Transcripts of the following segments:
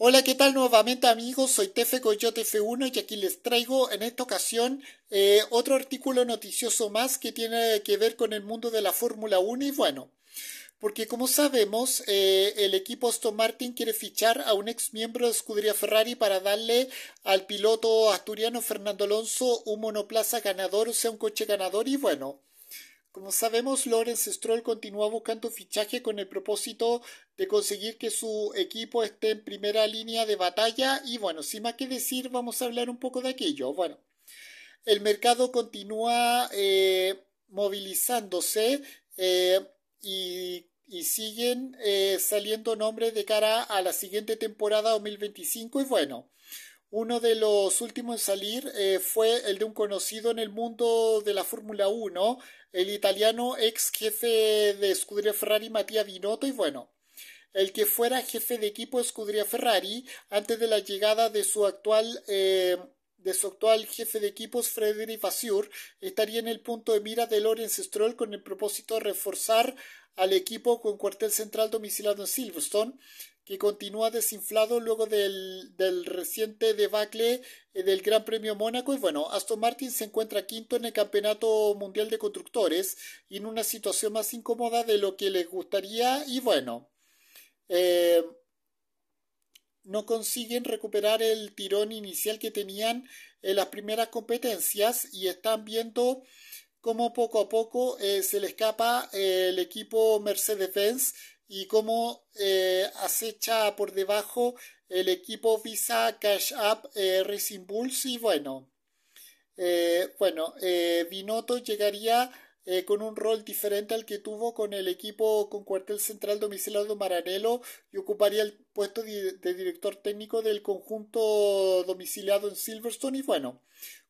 Hola, ¿qué tal nuevamente amigos? Soy Tefe Coyote F1 y aquí les traigo en esta ocasión eh, otro artículo noticioso más que tiene que ver con el mundo de la Fórmula 1 y bueno, porque como sabemos, eh, el equipo Aston Martin quiere fichar a un ex miembro de escudería Ferrari para darle al piloto asturiano Fernando Alonso un monoplaza ganador, o sea, un coche ganador y bueno. Como sabemos, Lawrence Stroll continúa buscando fichaje con el propósito de conseguir que su equipo esté en primera línea de batalla y bueno, sin más que decir, vamos a hablar un poco de aquello. Bueno, el mercado continúa eh, movilizándose eh, y, siguen eh, saliendo nombres de cara a la siguiente temporada 2025 y bueno, uno de los últimos en salir eh, fue el de un conocido en el mundo de la Fórmula 1, el italiano ex jefe de escudería Ferrari Mattia Binotto y bueno, el que fuera jefe de equipo de escudería Ferrari antes de la llegada de su actual eh, de su actual jefe de equipos Frederic Vasseur estaría en el punto de mira de Lorenz Stroll con el propósito de reforzar al equipo con cuartel central domiciliado en Silverstone que continúa desinflado luego del, del reciente debacle eh, del Gran Premio Mónaco. Y bueno, Aston Martin se encuentra quinto en el Campeonato Mundial de Constructores y en una situación más incómoda de lo que les gustaría. Y bueno, eh, no consiguen recuperar el tirón inicial que tenían en las primeras competencias y están viendo cómo poco a poco eh, se le escapa el equipo Mercedes-Benz y cómo eh, acecha por debajo el equipo Visa, Cash App, eh, Resimpulse y bueno, eh, bueno, eh, Binotto llegaría eh, con un rol diferente al que tuvo con el equipo con cuartel central domiciliado Maranello. y ocuparía el puesto de director técnico del conjunto domiciliado en Silverstone y bueno,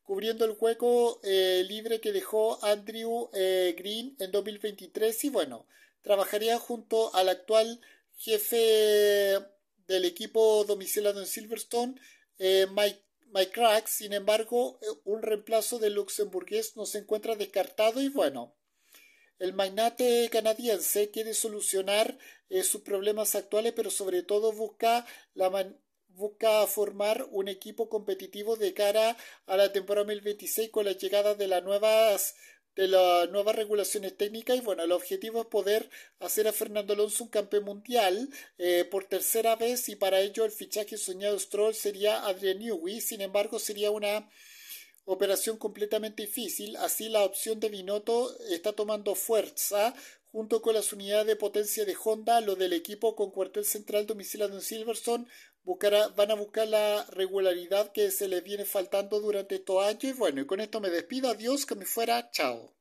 cubriendo el hueco eh, libre que dejó Andrew eh, Green en 2023 y bueno, trabajaría junto al actual jefe del equipo domiciliado en Silverstone, Mike sin embargo, eh, un reemplazo del luxemburgués no se encuentra descartado y bueno, el magnate canadiense quiere solucionar eh, sus problemas actuales, pero sobre todo busca, la busca formar un equipo competitivo de cara a la temporada 2026 con la llegada de las nuevas de las nuevas regulaciones técnicas y bueno, el objetivo es poder hacer a Fernando Alonso un campeón mundial eh, por tercera vez y para ello el fichaje soñado Stroll sería Adrian Newey, sin embargo sería una operación completamente difícil, así la opción de Binotto está tomando fuerza junto con las unidades de potencia de Honda, lo del equipo con cuartel central domiciliado en Silverstone, van a buscar la regularidad que se les viene faltando durante estos años. Y bueno, y con esto me despido. Adiós, que me fuera. Chao.